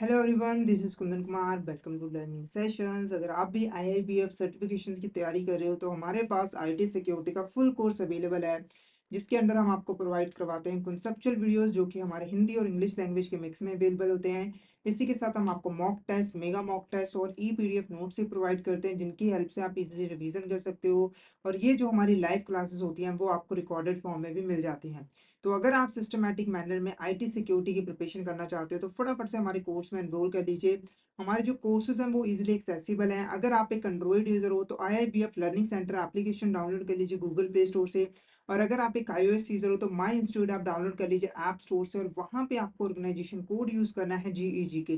Hello everyone this is Kundan Kumar welcome to learning sessions अगर आप भी आईआईबीएफ सर्टिफिकेशंस की तैयारी कर रहे हो तो हमारे पास आईटी सिक्योरिटी का फुल कोर्स अवेलेबल है जिसके अंदर हम आपको प्रोवाइड करवाते हैं कंसेप्चुअल वीडियोस जो कि हमारे हिंदी और इंग्लिश लैंग्वेज के मिक्स में अवेलेबल होते हैं इसी के साथ हम आपको mock test mega mock test और ई पी डी नोट्स भी प्रोवाइड करते हैं जिनकी हेल्प से आप इजीली रिवीजन कर सकते हो और ये जो हमारी लाइव क्लासेस होती हैं वो आपको रिकॉर्डेड फॉर्म में भी मिल जाती हैं तो अगर आप सिस्टमैटिक मैनर में आईटी सिक्योरिटी की प्रिपरेशन करना चाहते हो तो फटाफट से हमारे कोर्स में एनरोल कर लीजिए हमारे जो कोर्सेज हैं वो इजीली एक्सेसिबल हैं अगर आप एक एंड्रॉइड यूज़र हो तो I learning centre application download कर लीजिए गूगल प्ले स्टोर से और अगर आप एक आई यूज़र हो तो माई इंस्टीट्यूट आप डाउनलोड कर लीजिए ऐप स्टोर से और वहाँ पर आपको ऑर्गेनाइजेशन कोड यूज़ करना है जी ई जी के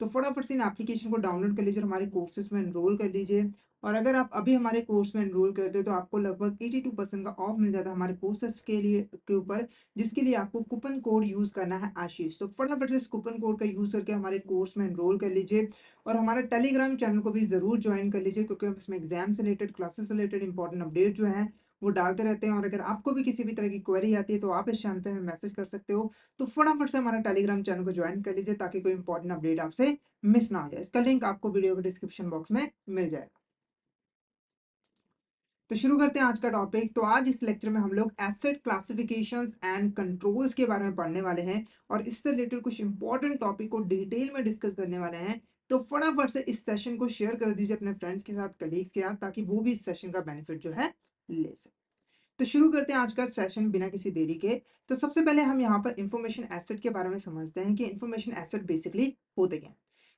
तो फटाफट से इन एप्लीकेशन को डाउनलोड कर लीजिए हमारे कोर्सेज में एनरोल कर लीजिए और अगर आप अभी हमारे कोर्स में एनरोल करते हो तो आपको लगभग 82 परसेंट का ऑफ मिल जाता है हमारे कोर्सेस के लिए के ऊपर जिसके लिए आपको कूपन कोड यूज़ करना है आशीष तो फटाफट से इस कूपन कोड का यूज़ करके हमारे कोर्स में एनरोल कर लीजिए और हमारे टेलीग्राम चैनल को भी ज़रूर ज्वाइन कर लीजिए क्योंकि हम इसमें एग्जाम से रिलेटेड क्लासेस से रिलेटेड इंपॉर्टेंट अपडेट जो है वो डालते रहते हैं और अगर आपको भी किसी भी तरह की क्वेरी आती है तो आप इस चैनल पे हमें मैसेज कर सकते हो तो फटाफट से हमारा टेलीग्राम चैनल को ज्वाइन कर लीजिए ताकि कोई इंपॉर्टेंट अपडेट आपसे मिस ना हो जाए इसका लिंक आपको वीडियो के डिस्क्रिप्शन बॉक्स में मिल जाएगा तो शुरू करते हैं आज का टॉपिक तो आज इस लेक्चर में हम लोग एसेट क्लासिफिकेशन एंड कंट्रोल्स के बारे में पढ़ने वाले हैं और इससे रिलेटेड कुछ इंपॉर्टेंट टॉपिक को डिटेल में डिस्कस करने वाले हैं तो फटाफट से इस सेशन को शेयर कर दीजिए अपने फ्रेंड्स के साथ कलीग्स के साथ ताकि वो भी इस सेशन का बेनिफिट जो है ले सके तो शुरू करते हैं आज का सेशन बिना किसी देरी के तो सबसे पहले हम यहाँ पर इंफॉर्मेशन एसेट के बारे में समझते हैं कि इंफॉर्मेशन एसेट बेसिकली होते क्या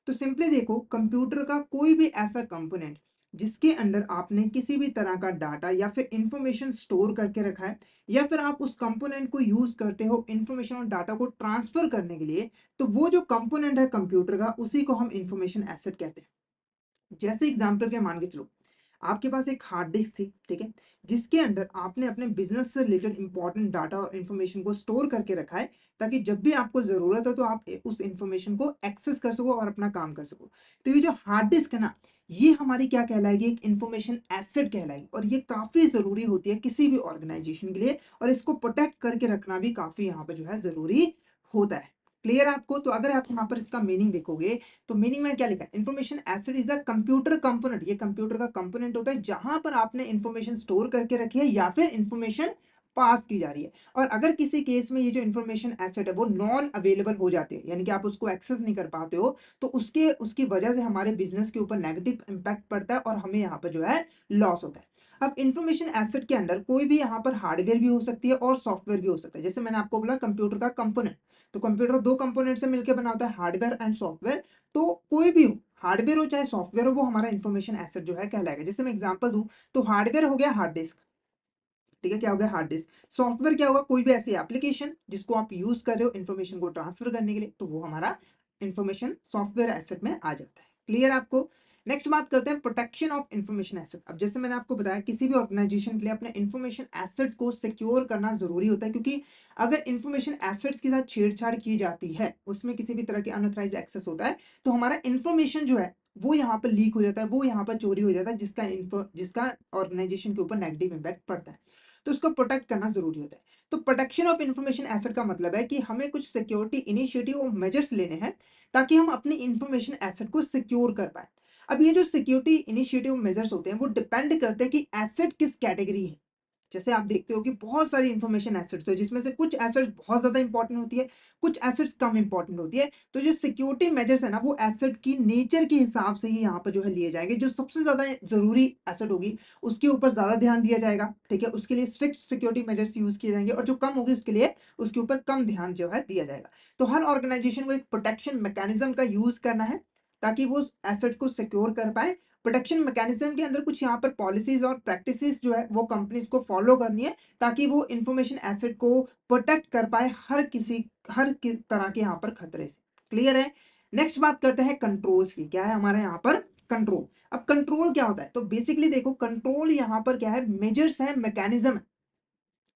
तो सिंपली देखो कंप्यूटर का कोई भी ऐसा कंपोनेंट जिसके अंदर आपने किसी भी तरह का डाटा या फिर इंफॉर्मेशन स्टोर करके रखा है या फिर आप उस कंपोनेंट को यूज़ करते हो इन्फॉर्मेशन और डाटा को ट्रांसफ़र करने के लिए तो वो जो कंपोनेंट है कंप्यूटर का उसी को हम इंफॉर्मेशन एसेट कहते हैं जैसे एग्जाम्पल के मान के चलो आपके पास एक हार्ड डिस्क थी ठीक है जिसके अंदर आपने अपने बिजनेस से रिलेटेड इंपॉर्टेंट डाटा और इन्फॉर्मेशन को स्टोर करके रखा है ताकि जब भी आपको ज़रूरत हो तो आप उस इन्फॉर्मेशन को एक्सेस कर सको और अपना काम कर सको तो ये जो हार्ड डिस्क है ना ये हमारी क्या कहलाएगी एक इन्फॉर्मेशन एसेट कहलाएगी और ये काफ़ी ज़रूरी होती है किसी भी ऑर्गेनाइजेशन के लिए और इसको प्रोटेक्ट करके रखना भी काफ़ी यहाँ पर जो है ज़रूरी होता है क्लियर आपको तो अगर आप यहाँ पर इसका मीनिंग देखोगे तो मीनिंग में क्या लिखा है information asset is a computer component ये कंप्यूटर का कंपोनेंट होता है जहां पर आपने इन्फॉर्मेशन स्टोर करके रखी है या फिर इन्फॉर्मेशन पास की जा रही है और अगर किसी केस में ये जो इन्फॉर्मेशन एसेट है वो नॉन अवेलेबल हो जाते हैं यानी कि आप उसको एक्सेस नहीं कर पाते हो तो उसके उसकी वजह से हमारे बिजनेस के ऊपर नेगेटिव इम्पैक्ट पड़ता है और हमें यहाँ पर जो है लॉस होता है अब इन्फॉर्मेशन एसेट के अंदर कोई भी यहाँ पर हार्डवेयर भी हो सकती है और सॉफ्टवेयर भी हो सकता है जैसे मैंने आपको बोला कंप्यूटर का कंपोनेंट तो कंप्यूटर दो कंपोनेंट से मिलकर बना होता है हार्डवेयर एंड सॉफ्टवेयर तो कोई भी हार्डवेयर हो चाहे सॉफ्टवेयर हो वो हमारा इन्फॉर्मेशन एसेट जो है कहलाएगा जैसे मैं एग्जांपल दूं तो हार्डवेयर हो गया हार्ड डिस्क ठीक है क्या हो गया हार्ड डिस्क सॉफ्टवेयर क्या होगा कोई भी ऐसी एप्लीकेशन जिसको आप यूज कर रहे हो इन्फॉर्मेशन को ट्रांसफर करने के लिए तो वो हमारा इन्फॉर्मेशन सॉफ्टवेयर एसेट में आ जाता है क्लियर आपको नेक्स्ट बात करते हैं प्रोटेक्शन ऑफ इन्फॉर्मेशन एसेट अब जैसे मैंने आपको बताया किसी भी ऑर्गेनाइजेशन के लिए अपने इन्फॉर्मेशन एसेट्स को सिक्योर करना जरूरी होता है क्योंकि अगर इन्फॉर्मेशन एसेट्स के साथ छेड़छाड़ की जाती है उसमें किसी भी तरह की अनऑथराइज एक्सेस होता है तो हमारा इन्फॉर्मेशन जो है वो यहाँ पर लीक हो जाता है वो यहाँ पर चोरी हो जाता है जिसका जिसका ऑर्गेनाइजेशन के ऊपर नेगेटिव इम्पैक्ट पड़ता है तो उसको प्रोटेक्ट करना जरूरी होता है तो प्रोटेक्शन ऑफ इन्फॉर्मेशन एसेट का मतलब है कि हमें कुछ सिक्योरिटी इनिशिएटिव और मेजर्स लेने हैं ताकि हम अपने इन्फॉर्मेशन एसेट को सिक्योर कर पाए अब ये जो सिक्योरिटी इनिशिएटिव मेजर्स होते हैं वो डिपेंड करते हैं कि एसेट किस कैटेगरी है जैसे आप देखते हो कि बहुत सारी इन्फॉर्मेशन एसेट्स है जिसमें से कुछ एसेट्स बहुत ज़्यादा इंपॉर्टेंट होती है कुछ एसेट्स कम इंपॉर्टेंट होती है तो जो सिक्योरिटी मेजर्स है ना वो एसेट की नेचर के हिसाब से ही यहाँ पर जो है लिए जाएंगे जो सबसे ज़्यादा ज़रूरी एसेट होगी उसके ऊपर ज़्यादा ध्यान दिया जाएगा ठीक है उसके लिए स्ट्रिक्ट सिक्योरिटी मेजर्स यूज़ किए जाएंगे और जो कम होगी उसके लिए उसके ऊपर कम ध्यान जो है दिया जाएगा तो हर ऑर्गेनाइजेशन को एक प्रोटेक्शन मैकेनिज्म का यूज़ करना है ताकि वो एसेट्स को सिक्योर कर पाए प्रोटेक्शन मैकेनिज्म के अंदर कुछ यहाँ पर पॉलिसीज और प्रैक्टिस जो है वो कंपनीज को फॉलो करनी है ताकि वो इन्फॉर्मेशन एसेट को प्रोटेक्ट कर पाए हर किसी हर किस तरह के यहाँ पर खतरे से क्लियर है नेक्स्ट बात करते हैं कंट्रोल्स की क्या है हमारे यहाँ पर कंट्रोल अब कंट्रोल क्या होता है तो बेसिकली देखो कंट्रोल यहाँ पर क्या है मेजर्स है मैकेनिज्म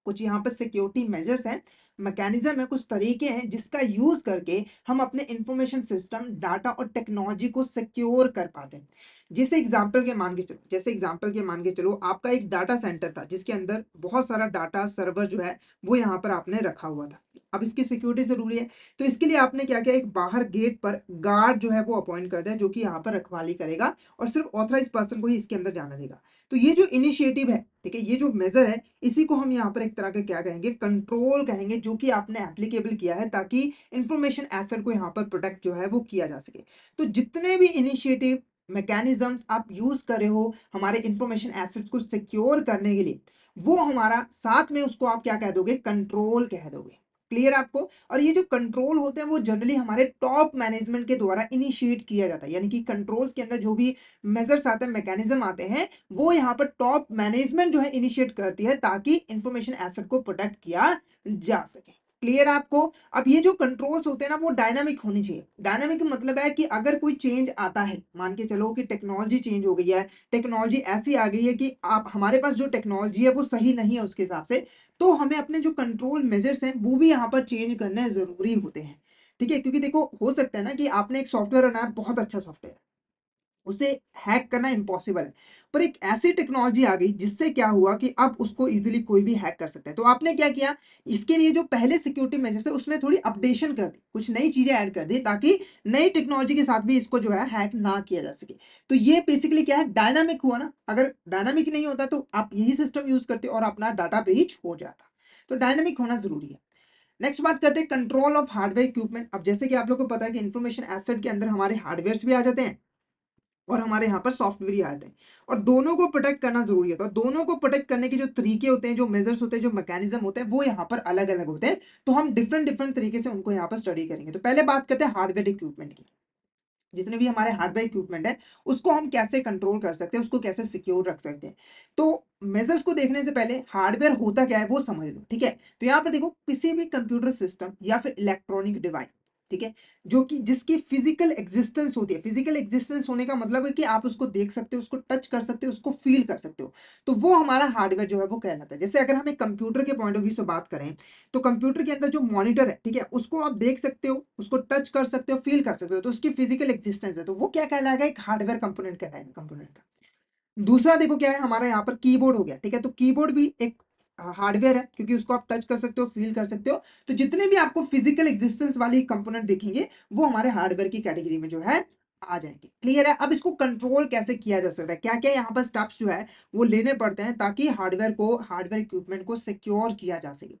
कुछ यहाँ पर सिक्योरिटी मेजर्स है मैकेनिज्म है कुछ तरीके हैं जिसका यूज करके हम अपने इंफॉर्मेशन सिस्टम डाटा और टेक्नोलॉजी को सिक्योर कर पाते हैं जैसे एग्जाम्पल के मान के चलो जैसे एग्जाम्पल के मान के चलो आपका एक डाटा सेंटर था जिसके अंदर बहुत सारा डाटा सर्वर जो है वो यहाँ पर आपने रखा हुआ था अब इसकी सिक्योरिटी ज़रूरी है तो इसके लिए आपने क्या किया एक बाहर गेट पर गार्ड जो है वो अपॉइंट कर दिया जो कि यहाँ पर रखवाली करेगा और सिर्फ ऑथराइज पर्सन को ही इसके अंदर जाना देगा तो ये जो इनिशिएटिव है ठीक है ये जो मेज़र है इसी को हम यहाँ पर एक तरह का क्या कहेंगे कंट्रोल कहेंगे जो कि आपने एप्लीकेबल किया है ताकि इन्फॉर्मेशन एसेट को यहाँ पर प्रोटेक्ट जो है वो किया जा सके तो जितने भी इनिशिएटिव मैकेनिज्म्स आप यूज़ कर रहे हो हमारे इंफॉर्मेशन एसेट्स को सिक्योर करने के लिए वो हमारा साथ में उसको आप क्या कह दोगे कंट्रोल कह दोगे क्लियर आपको और ये जो कंट्रोल होते हैं वो जनरली हमारे टॉप मैनेजमेंट के द्वारा इनिशिएट किया जाता है यानी कि कंट्रोल्स के अंदर जो भी मेजर्स आते हैं मैकेनिज्म आते हैं वो यहाँ पर टॉप मैनेजमेंट जो है इनिशिएट करती है ताकि इंफॉर्मेशन एसेट को प्रोटेक्ट किया जा सके क्लियर है आपको अब ये जो कंट्रोल्स होते हैं ना वो डायनामिक होनी चाहिए डायनामिक मतलब है कि अगर कोई चेंज आता है मान के चलो कि टेक्नोलॉजी चेंज हो गई है टेक्नोलॉजी ऐसी आ गई है कि आप हमारे पास जो टेक्नोलॉजी है वो सही नहीं है उसके हिसाब से तो हमें अपने जो कंट्रोल मेजर्स हैं वो भी यहाँ पर चेंज करने जरूरी होते हैं ठीक है क्योंकि देखो हो सकता है ना कि आपने एक सॉफ्टवेयर बनाया बहुत अच्छा सॉफ्टवेयर उसे हैक करना इम्पॉसिबल है पर एक ऐसी टेक्नोलॉजी आ गई जिससे क्या हुआ कि अब उसको इजीली कोई भी हैक कर सकता है तो आपने क्या किया इसके लिए जो पहले सिक्योरिटी मेजर्स है उसमें थोड़ी अपडेशन कर दी कुछ नई चीज़ें ऐड कर दी ताकि नई टेक्नोलॉजी के साथ भी इसको जो है हैक ना किया जा सके तो ये बेसिकली क्या है डायनामिक हुआ ना अगर डायनामिक नहीं होता तो आप यही सिस्टम यूज़ करते और अपना डाटा ब्रीच हो जाता तो डायनामिक होना ज़रूरी है नेक्स्ट बात करते हैं कंट्रोल ऑफ हार्डवेयर इक्विपमेंट अब जैसे कि आप लोगों को पता है कि इन्फॉर्मेशन एसेट के अंदर हमारे हार्डवेयर भी आ जाते हैं और हमारे यहाँ पर सॉफ्टवेयर ही आते हैं और दोनों को प्रोटेक्ट करना जरूरी होता है दोनों को प्रोटेक्ट करने के जो तरीके होते हैं जो मेजर्स होते हैं जो मैकेनिज्म होते हैं वो यहाँ पर अलग अलग होते हैं तो हम डिफरेंट डिफरेंट तरीके से उनको यहाँ पर स्टडी करेंगे तो पहले बात करते हैं हार्डवेयर इक्विपमेंट की जितने भी हमारे हार्डवेयर इक्विपमेंट है उसको हम कैसे कंट्रोल कर सकते हैं उसको कैसे सिक्योर रख सकते हैं तो मेजर्स को देखने से पहले हार्डवेयर होता क्या है वो समझ लो ठीक है तो यहाँ पर देखो किसी भी कंप्यूटर सिस्टम या फिर इलेक्ट्रॉनिक डिवाइस ठीक है जो कि जिसकी फिजिकल एग्जिस्टेंस होती है फिजिकल एग्जिस्टेंस होने का मतलब है कि आप उसको देख सकते हो उसको टच कर सकते हो उसको फील कर सकते हो तो वो हमारा हार्डवेयर जो है वो कहलाता है जैसे अगर हम एक कंप्यूटर के पॉइंट ऑफ व्यू से बात करें तो कंप्यूटर के अंदर जो मॉनिटर है ठीक है उसको आप देख सकते हो उसको टच कर सकते हो फील कर सकते हो तो उसकी फिजिकल एग्जिस्टेंस है तो वो क्या कहलाएगा एक हार्डवेयर कंपोनेंट कहलाएगा कंपोनेंट का दूसरा देखो क्या है हमारा यहाँ पर कीबोर्ड हो गया ठीक है तो कीबोर्ड भी एक हार्डवेयर है क्योंकि उसको आप टच कर सकते हो फील कर सकते हो तो जितने भी आपको फिजिकल एग्जिस्टेंस वाली कंपोनेंट देखेंगे वो हमारे हार्डवेयर की कैटेगरी में जो है आ जाएंगे क्लियर है अब इसको कंट्रोल कैसे किया जा सकता है क्या क्या यहाँ पर स्टेप्स जो है वो लेने पड़ते हैं ताकि हार्डवेयर को हार्डवेयर इक्विपमेंट को सिक्योर किया जा सके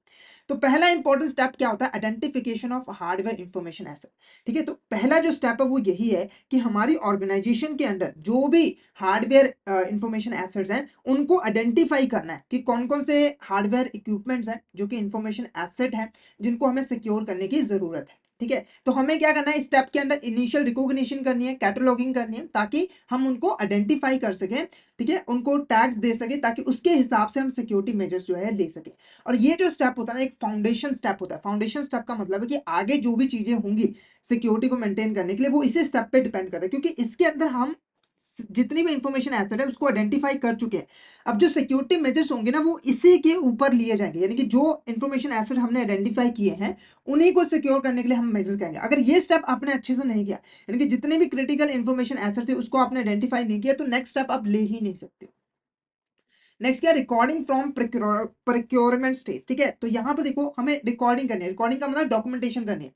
तो पहला इंपॉर्टेंट स्टेप क्या होता है identification of hardware information asset ठीक है तो पहला जो स्टेप है वो यही है कि हमारी ऑर्गेनाइजेशन के अंदर जो भी हार्डवेयर इंफॉर्मेशन एसेट्स हैं उनको आइडेंटिफाई करना है कि कौन कौन से हार्डवेयर इक्विपमेंट्स हैं जो कि इंफॉर्मेशन एसेट हैं जिनको हमें सिक्योर करने की ज़रूरत है ठीक है तो हमें क्या करना है स्टेप के अंदर इनिशियल रिकॉग्निशन करनी है कैटलॉगिंग करनी है ताकि हम उनको आइडेंटिफाई कर सकें ठीक है उनको टैक्स दे सके ताकि उसके हिसाब से हम सिक्योरिटी मेजर्स जो है ले सके और ये जो स्टेप होता है ना एक फाउंडेशन स्टेप होता है फाउंडेशन स्टेप का मतलब है कि आगे जो भी चीज़ें होंगी सिक्योरिटी को मेंटेन करने के लिए वो इसी स्टेप पे डिपेंड करता है क्योंकि इसके अंदर हम जितनी भी इंफॉर्मेशन एसेट है उसको आइडेंटिफाई कर चुके हैं अब जो सिक्योरिटी मेजर्स होंगे ना वो इसी के ऊपर लिए जाएंगे यानी कि जो इन्फॉर्मेशन एसेट हमने आइडेंटिफाई किए हैं उन्हीं को सिक्योर करने के लिए हम मेजर्स करेंगे अगर ये स्टेप आपने अच्छे से नहीं किया यानी कि जितने भी क्रिटिकल इन्फॉर्मेशन एसेट थे उसको आपने आइडेंटिफाई नहीं किया तो नेक्स्ट स्टेप आप ले ही नहीं सकते नेक्स्ट क्या रिकॉर्डिंग फ्रॉम प्रोक्योरमेंट स्टेज ठीक है तो यहाँ पर देखो हमें रिकॉर्डिंग करनी है रिकॉर्डिंग का मतलब डॉक्यूमेंटेशन करनी है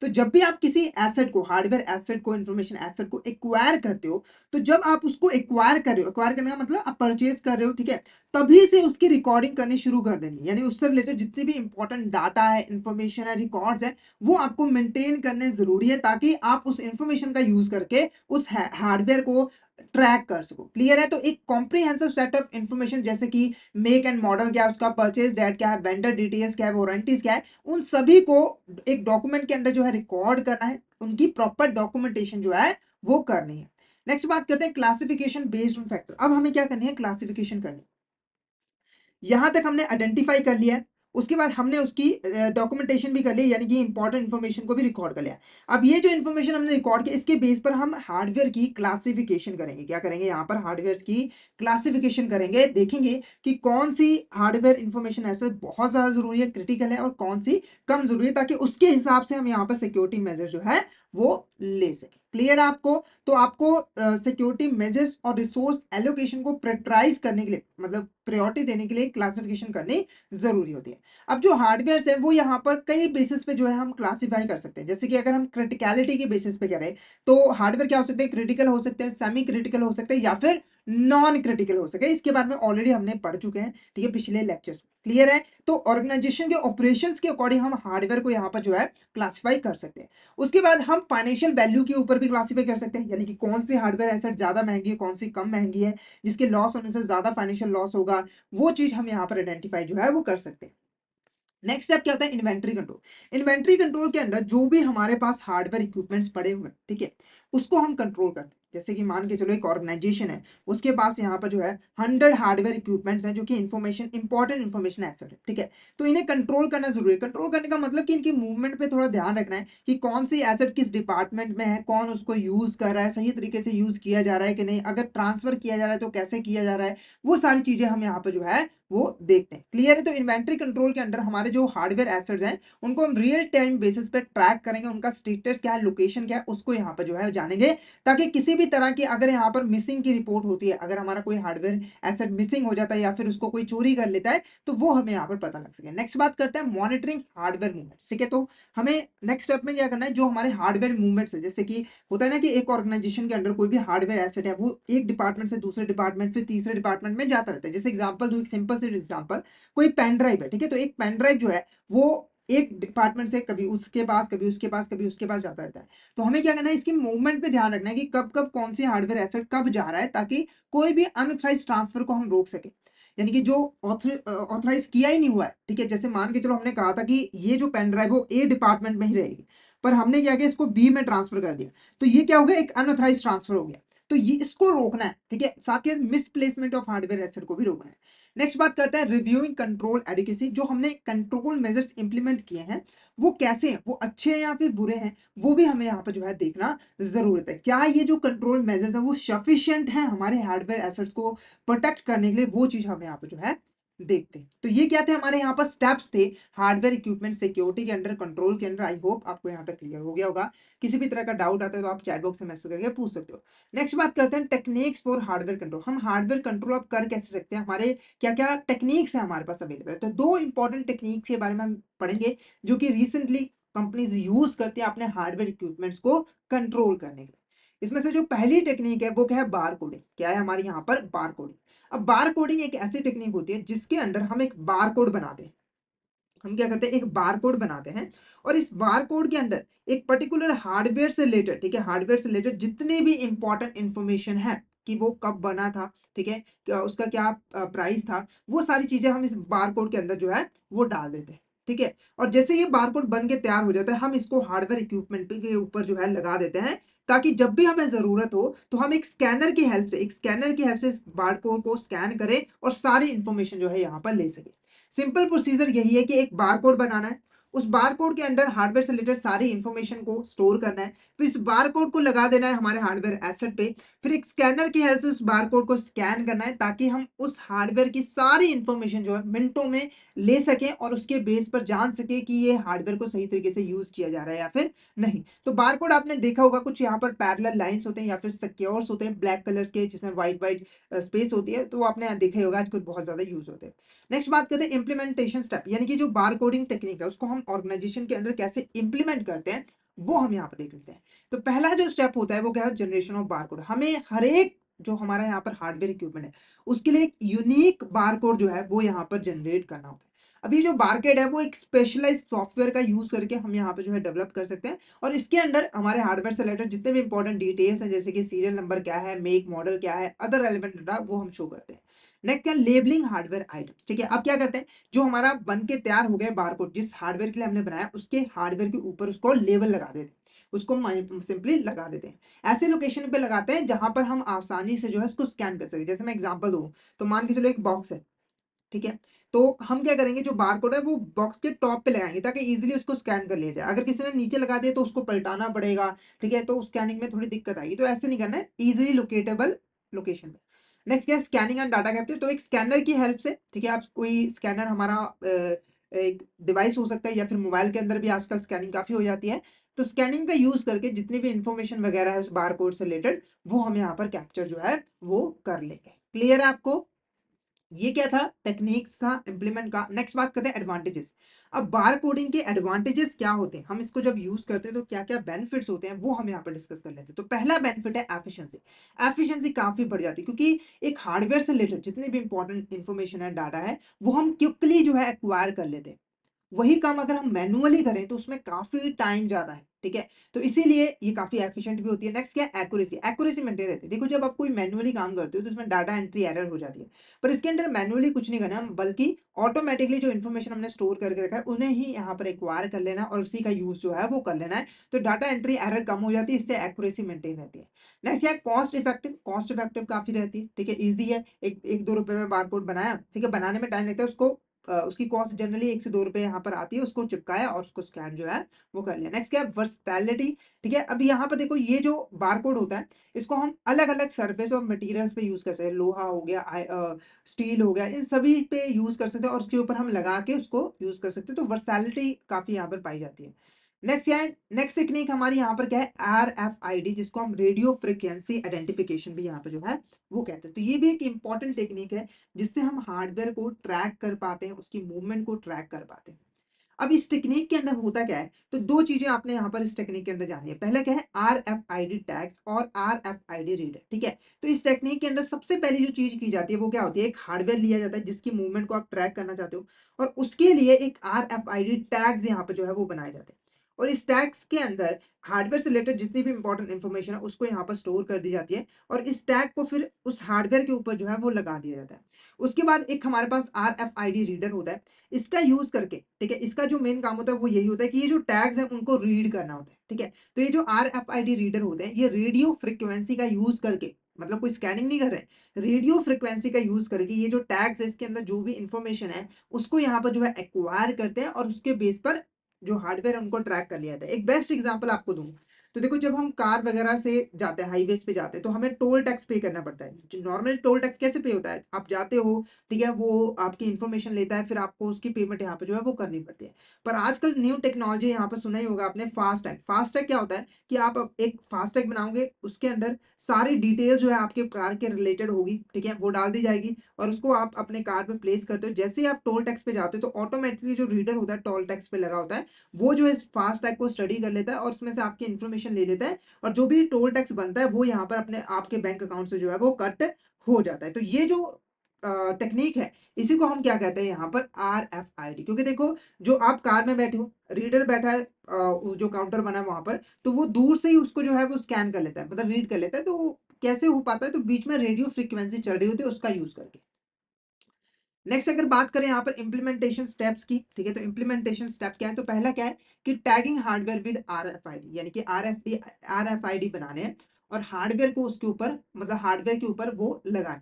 तो जब भी आप किसी एसेट को हार्डवेयर एसेट को इन्फॉर्मेशन एसेट को एक्वायर करते हो तो जब आप उसको एक्वायर कर रहे हो एक्वायर करने का मतलब आप परचेज कर रहे हो ठीक है तभी से उसकी रिकॉर्डिंग करनी शुरू कर देनी यानी उससे रिलेटेड जितनी भी इंपॉर्टेंट डाटा है इन्फॉर्मेशन है रिकॉर्ड्स है वो आपको मेंटेन करने जरूरी है ताकि आप उस इन्फॉर्मेशन का यूज करके उस हार्डवेयर को ट्रैक कर सको क्लियर है तो एक कॉम्प्रीहेंसिव सेट ऑफ इन्फॉर्मेशन जैसे कि मेक एंड मॉडल क्या है उसका परचेज डेट क्या है वेंडर डिटेल्स क्या है वारंटीज क्या है उन सभी को एक डॉक्यूमेंट के अंदर जो है रिकॉर्ड करना है उनकी प्रॉपर डॉक्यूमेंटेशन जो है वो करनी है नेक्स्ट बात करते हैं क्लासिफिकेशन बेस्ड ऑन फैक्टर अब हमें क्या करनी है क्लासिफिकेशन करनी है यहां तक हमने आइडेंटिफाई कर लिया उसके बाद हमने उसकी डॉक्यूमेंटेशन भी कर लिया यानी कि इंपॉर्टेंट इन्फॉर्मेशन को भी रिकॉर्ड कर लिया अब ये जो इन्फॉर्मेशन हमने रिकॉर्ड किया इसके बेस पर हम हार्डवेयर की क्लासिफिकेशन करेंगे क्या करेंगे यहाँ पर हार्डवेयर की क्लासिफिकेशन करेंगे देखेंगे कि कौन सी हार्डवेयर इन्फॉर्मेशन ऐसे बहुत ज़्यादा ज़रूरी है क्रिटिकल है और कौन सी कम ज़रूरी है ताकि उसके हिसाब से हम यहाँ पर सिक्योरिटी मेजर जो है वो ले सके क्लियर आपको तो आपको सिक्योरिटी मेजर्स और रिसोर्स एलोकेशन को प्रेटराइज करने के लिए मतलब प्रायोरिटी देने के लिए क्लासिफिकेशन करनी जरूरी होती है अब जो हार्डवेयर है वो यहाँ पर कई बेसिस पे जो है हम क्लासीफाई कर सकते हैं जैसे कि अगर हम क्रिटिकलिटी के बेसिस पे करें तो हार्डवेयर क्या हो सकते हैं क्रिटिकल हो सकते हैं सेमी क्रिटिकल हो सकते हैं या फिर नॉन क्रिटिकल हो सके इसके बारे में ऑलरेडी हमने पढ़ चुके हैं ठीक है पिछले लेक्चर्स क्लियर है तो ऑर्गेनाइजेशन के ऑपरेशंस के अकॉर्डिंग हम हार्डवेयर को यहाँ पर जो है क्लासिफाई कर सकते हैं उसके बाद हम फाइनेंशियल वैल्यू के ऊपर भी क्लासिफाई कर सकते हैं यानी कि कौन सी हार्डवेयर एसेट ज्यादा महंगी है कौन सी कम महंगी है जिसके लॉस होने से ज्यादा फाइनेंशियल लॉस होगा होगा वो चीज हम यहाँ पर आइडेंटिफाई जो है वो कर सकते हैं नेक्स्ट स्टेप क्या होता है इन्वेंट्री कंट्रोल इन्वेंट्री कंट्रोल के अंदर जो भी हमारे पास हार्डवेयर इक्विपमेंट्स पड़े हुए हैं ठीक है उसको हम कंट्रोल करते हैं जैसे कि मान के चलो एक ऑर्गेनाइजेशन है उसके पास यहाँ पर जो है हंड्रेड हार्डवेयर इक्विपमेंट्स हैं जो कि इन्फॉर्मेशन इंपॉर्टेंट इन्फॉर्मेशन एसेट है ठीक है तो इन्हें कंट्रोल करना जरूरी है कंट्रोल करने का मतलब कि इनकी मूवमेंट पे थोड़ा ध्यान रखना है कि कौन सी एसेट किस डिपार्टमेंट में है कौन उसको यूज कर रहा है सही तरीके से यूज किया जा रहा है कि नहीं अगर ट्रांसफर किया जा रहा है तो कैसे किया जा रहा है वो सारी चीजें हम यहाँ पर जो है वो देखते हैं क्लियर है तो इन्वेंट्री कंट्रोल के अंडर हमारे जो हार्डवेयर एसेट्स हैं उनको हम रियल टाइम बेसिस पे ट्रैक करेंगे उनका स्टेटस क्या है लोकेशन क्या है उसको यहाँ पर जो है जानेंगे ताकि किसी भी तरह की अगर यहाँ पर मिसिंग की रिपोर्ट होती है अगर हमारा कोई हार्डवेयर एसेट मिसिंग हो जाता है या फिर उसको कोई चोरी कर लेता है तो वो हमें यहाँ पर पता लग सके नेक्स्ट बात करते हैं मॉनिटरिंग हार्डवेयर मूवमेंट ठीक है तो हमें नेक्स्ट स्टेप में क्या करना है जो हमारे हार्डवेयर मूवमेंट्स है जैसे कि होता है ना कि एक ऑर्गेनाइजेशन के अंडर कोई भी हार्डवेयर एसेट है वो एक डिपार्टमेंट से दूसरे डिपार्टमेंट फिर तीसरे डिपार्टमेंट में जाता रहता है जैसे एग्जाम्पल दो एक सिंपल कंसिडर एग्जाम्पल कोई पेन ड्राइव है ठीक है तो एक पेन ड्राइव जो है वो एक डिपार्टमेंट से कभी उसके पास कभी उसके पास कभी उसके पास जाता रहता है तो हमें क्या करना है इसकी मूवमेंट पे ध्यान रखना है कि कब कब कौन से हार्डवेयर एसेट कब जा रहा है ताकि कोई भी अनऑथराइज ट्रांसफर को हम रोक सके यानी कि जो ऑथराइज किया ही नहीं हुआ है ठीक है जैसे मान के चलो हमने कहा था कि ये जो पेन ड्राइव हो ए डिपार्टमेंट में ही रहेगी पर हमने क्या किया इसको बी में ट्रांसफर कर दिया तो ये क्या हो गया एक अनऑथराइज ट्रांसफर हो गया तो ये इसको रोकना है ठीक है साथ ही मिसप्लेसमेंट ऑफ हार्डवेयर एसेट को भी रोकना है नेक्स्ट बात करते हैं रिव्यूइंग कंट्रोल एडुकेसी जो हमने कंट्रोल मेजर्स इंप्लीमेंट किए हैं वो कैसे हैं वो अच्छे हैं या फिर बुरे हैं वो भी हमें यहाँ पर जो है देखना ज़रूरत है क्या ये जो कंट्रोल मेजर्स हैं वो सफिशियंट हैं हमारे हार्डवेयर एसेट्स को प्रोटेक्ट करने के लिए वो चीज़ हमें यहाँ पर जो है देखते तो ये क्या थे हमारे यहाँ पर स्टेप्स थे हार्डवेयर इक्विपमेंट सिक्योरिटी के अंडर कंट्रोल के अंडर आई होप आपको यहाँ तक क्लियर हो गया होगा किसी भी तरह का डाउट आता है तो आप चैट बॉक्स में मैसेज करके पूछ सकते हो नेक्स्ट बात करते हैं टेक्निक्स फॉर हार्डवेयर कंट्रोल हम हार्डवेयर कंट्रोल आप कर कैसे सकते हैं हमारे क्या क्या टेक्निक्स है हमारे पास अवेलेबल तो दो इंपॉर्टेंट टेक्निक्स के बारे में हम पढ़ेंगे जो कि रिसेंटली कंपनीज यूज करती है अपने हार्डवेयर इक्विपमेंट्स को कंट्रोल करने के लिए इसमें से जो पहली टेक्निक है वो क्या है बार कोडिंग क्या है हमारे यहाँ पर बार कोडिंग अब बार कोडिंग एक ऐसी टेक्निक होती है जिसके अंदर हम एक बार कोड बनाते हैं हम क्या करते हैं एक बार कोड बनाते हैं और इस बार कोड के अंदर एक पर्टिकुलर हार्डवेयर से रिलेटेड ठीक है हार्डवेयर से रिलेटेड जितने भी इंपॉर्टेंट इन्फॉर्मेशन है कि वो कब बना था ठीक है उसका क्या प्राइस था वो सारी चीज़ें हम इस बार कोड के अंदर जो है वो डाल देते हैं ठीक है और जैसे ये बार कोड बन के तैयार हो जाता है हम इसको हार्डवेयर इक्विपमेंट के ऊपर जो है लगा देते हैं ताकि जब भी हमें ज़रूरत हो तो हम एक स्कैनर की हेल्प से एक स्कैनर की हेल्प से इस बारकोड को स्कैन करें और सारी इन्फॉर्मेशन जो है यहाँ पर ले सकें सिंपल प्रोसीजर यही है कि एक बारकोड बनाना है उस बार कोड के अंदर हार्डवेयर से रिलेटेड सारी इन्फॉर्मेशन को स्टोर करना है फिर इस बार कोड को लगा देना है हमारे हार्डवेयर एसेट पे फिर एक स्कैनर की हेल्प से उस बार कोड को स्कैन करना है ताकि हम उस हार्डवेयर की सारी इन्फॉर्मेशन जो है मिनटों में ले सकें और उसके बेस पर जान सके कि ये हार्डवेयर को सही तरीके से यूज किया जा रहा है या फिर नहीं तो बार कोड आपने देखा होगा कुछ यहाँ पर पैरल लाइन्स होते हैं या फिर सिक्योर्स होते हैं ब्लैक कलर्स के जिसमें वाइट वाइट स्पेस होती है तो आपने देखा होगा आज कुछ बहुत ज्यादा यूज होते हैं नेक्स्ट बात करते हैं इंप्लीमेंटेशन स्टेप यानी कि जो बार कोडिंग टेक्निक है उसको हम ऑर्गेनाइजेशन के अंदर कैसे इंप्लीमेंट करते हैं वो हम यहाँ पर देख लेते हैं तो पहला जो स्टेप होता है वो क्या है जनरेशन ऑफ बारकोड हमें हर एक जो हमारा यहाँ पर हार्डवेयर इक्विपमेंट है उसके लिए एक यूनिक बारकोड जो है वो यहाँ पर जनरेट करना होता है अब ये जो बारकेड है वो एक स्पेशलाइज सॉफ्टवेयर का यूज करके हम यहाँ पे जो है डेवलप कर सकते हैं और इसके अंदर हमारे हार्डवेयर से रिलेटेड जितने भी इंपॉर्टेंट डिटेल्स हैं जैसे कि सीरियल नंबर क्या है मेक मॉडल क्या है अदर रेलिवेंट डाटा वो हम शो करते हैं नेक्स्ट क्या लेबलिंग हार्डवेयर आइटम्स ठीक है अब क्या करते हैं जो हमारा बन के तैयार हो गया कोड जिस हार्डवेयर के लिए हमने बनाया उसके हार्डवेयर के ऊपर उसको लेबल लगा देते हैं उसको सिंपली लगा देते हैं ऐसे लोकेशन पे लगाते हैं जहां पर हम आसानी से जो है उसको स्कैन कर सके जैसे मैं एग्जाम्पल दूँ तो मान के चलो एक बॉक्स है ठीक है तो हम क्या करेंगे जो बार है वो बॉक्स के टॉप पे लगाएंगे ताकि इजिली उसको स्कैन कर लिया जाए अगर किसी ने नीचे लगा दिया तो उसको पलटाना पड़ेगा ठीक है तो स्कैनिंग में थोड़ी दिक्कत आएगी तो ऐसे नहीं करना है ईजिली लोकेटेबल लोकेशन पर नेक्स्ट क्या स्कैनिंग एंड डाटा कैप्चर तो एक स्कैनर की हेल्प से ठीक है आप कोई स्कैनर हमारा एक डिवाइस हो सकता है या फिर मोबाइल के अंदर भी आजकल स्कैनिंग काफ़ी हो जाती है तो स्कैनिंग का यूज़ करके जितनी भी इन्फॉर्मेशन वगैरह है उस बार कोड से रिलेटेड वो हम यहाँ पर कैप्चर जो है वो कर लेंगे क्लियर है आपको ये क्या था टेक्निक्स था इम्प्लीमेंट का नेक्स्ट बात करते हैं एडवांटेजेस अब बार कोडिंग के एडवांटेजेस क्या होते हैं हम इसको जब यूज करते हैं तो क्या क्या बेनिफिट्स होते हैं वो हम यहाँ पर डिस्कस कर लेते हैं तो पहला बेनिफिट है एफिशिएंसी एफिशिएंसी काफी बढ़ जाती है क्योंकि एक हार्डवेयर से रिलेटेड जितनी भी इंपॉर्टेंट इन्फॉर्मेशन है डाटा है वो हम क्विकली जो है एक्वायर कर लेते हैं वही काम अगर हम मैनुअली करें तो उसमें काफी टाइम ज्यादा है ठीक है तो इसीलिए ये काफी एफिशिएंट भी होती है नेक्स्ट क्या एक्यूरेसी एक्यूरेसी मेंटेन रहती है देखो जब आप कोई मैनुअली काम करते हो तो उसमें डाटा एंट्री एरर हो जाती है पर इसके अंदर मैनुअली कुछ नहीं करना बल्कि ऑटोमेटिकली जो इन्फॉर्मेशन हमने स्टोर करके रखा है उन्हें ही यहाँ पर एक्वायर कर लेना और उसी का यूज जो है वो कर लेना है तो डाटा एंट्री एरर कम हो जाती है इससे एक्यूरेसी मेंटेन रहती है नेक्स्ट क्या कॉस्ट इफेक्टिव कॉस्ट इफेक्टिव काफी रहती है ठीक है ईजी है एक एक दो रुपये में बारकोड बनाया ठीक है बनाने में टाइम लगता है उसको उसकी कॉस्ट जनरली एक से दो रुपए यहाँ पर आती है उसको चिपकाया और उसको स्कैन जो है वो कर लिया नेक्स्ट क्या है वर्सटैलिटी ठीक है अब यहाँ पर देखो ये जो बारकोड होता है इसको हम अलग अलग सर्फेस और मटेरियल्स पे यूज़ कर सकते हैं लोहा हो गया स्टील हो गया इन सभी पे यूज़ कर सकते हैं और उसके ऊपर हम लगा के उसको यूज़ कर सकते हैं तो वर्सैलिटी काफ़ी यहाँ पर पाई जाती है नेक्स्ट क्या है नेक्स्ट टेक्निक हमारी यहाँ पर क्या है आर एफ आई डी जिसको हम रेडियो फ्रिक्वेंसी आइडेंटिफिकेशन भी यहाँ पर जो है वो कहते हैं तो ये भी एक इंपॉर्टेंट टेक्निक है जिससे हम हार्डवेयर को ट्रैक कर पाते हैं उसकी मूवमेंट को ट्रैक कर पाते हैं अब इस टेक्निक के अंदर होता क्या है तो दो चीजें आपने यहाँ पर इस टेक्निक के अंदर जानी है पहला क्या है R F I D tags और R F I D reader ठीक है तो इस टेक्निक के अंदर सबसे पहली जो चीज की जाती है वो क्या होती है एक हार्डवेयर लिया जाता है जिसकी मूवमेंट को आप ट्रैक करना चाहते हो और उसके लिए एक R F I D tags यहाँ पर जो है वो बनाए जाते हैं और इस टैग्स के अंदर हार्डवेयर से रिलेटेड जितनी भी इंपॉर्टेंट इन्फॉर्मेशन है उसको यहाँ पर स्टोर कर दी जाती है और इस टैग को फिर उस हार्डवेयर के ऊपर जो है वो लगा दिया जाता है उसके बाद एक हमारे पास R F I D reader होता है इसका यूज़ करके ठीक है इसका जो मेन काम होता है वो यही होता है कि ये जो टैग्स हैं उनको रीड करना होता है ठीक है तो ये जो R F I D reader होते हैं ये रेडियो फ्रिक्वेंसी का यूज़ करके मतलब कोई स्कैनिंग नहीं कर रहे रेडियो फ्रिक्वेंसी का यूज करके ये जो टैग्स है इसके अंदर जो भी इंफॉर्मेशन है उसको यहाँ पर जो है एक्वायर करते हैं और उसके बेस पर जो हार्डवेयर है उनको ट्रैक कर लिया जाता है एक बेस्ट एग्जाम्पल आपको दूंगा तो देखो जब हम कार वगैरह से जाते हैं हाईवे पे जाते हैं तो हमें टोल टैक्स पे करना पड़ता है नॉर्मल टोल टैक्स कैसे पे होता है आप जाते हो ठीक है वो आपकी इन्फॉर्मेशन लेता है फिर आपको उसकी पेमेंट यहाँ पे जो है वो करनी पड़ती है पर आजकल न्यू टेक्नोलॉजी यहाँ पर सुना ही होगा आपने फास्टैग फास्टैग क्या होता है कि आप एक फास्टैग बनाओगे उसके अंदर सारी डिटेल जो है आपके कार के रिलेटेड होगी ठीक है वो डाल दी जाएगी और उसको आप अपने कार पर प्लेस करते हो जैसे ही आप टोल टैक्स पे जाते हो तो ऑटोमेटिकली जो रीडर होता है टोल टैक्स पे लगा होता है वो जो है फास्टैग को स्टडी कर लेता है और उसमें से आपकी इन्फॉर्मेशन कमीशन ले लेता है और जो भी टोल टैक्स बनता है वो यहाँ पर अपने आपके बैंक अकाउंट से जो है वो कट हो जाता है तो ये जो टेक्निक है इसी को हम क्या कहते हैं यहाँ पर आर एफ आई डी क्योंकि देखो जो आप कार में बैठे हो रीडर बैठा है जो काउंटर बना है वहां पर तो वो दूर से ही उसको जो है वो स्कैन कर लेता है मतलब रीड कर लेता है तो कैसे हो पाता है तो बीच में रेडियो फ्रिक्वेंसी चल रही होती है उसका यूज करके नेक्स्ट अगर बात करें यहाँ पर इम्प्लीमेंटेशन स्टेप्स की ठीक है तो इम्प्लीमेंटेशन स्टेप क्या है तो पहला क्या है कि tagging hardware with R F I D यानी कि आई डी बनाने हैं और हार्डवेयर को उसके ऊपर मतलब हार्डवेयर के ऊपर वो लगाने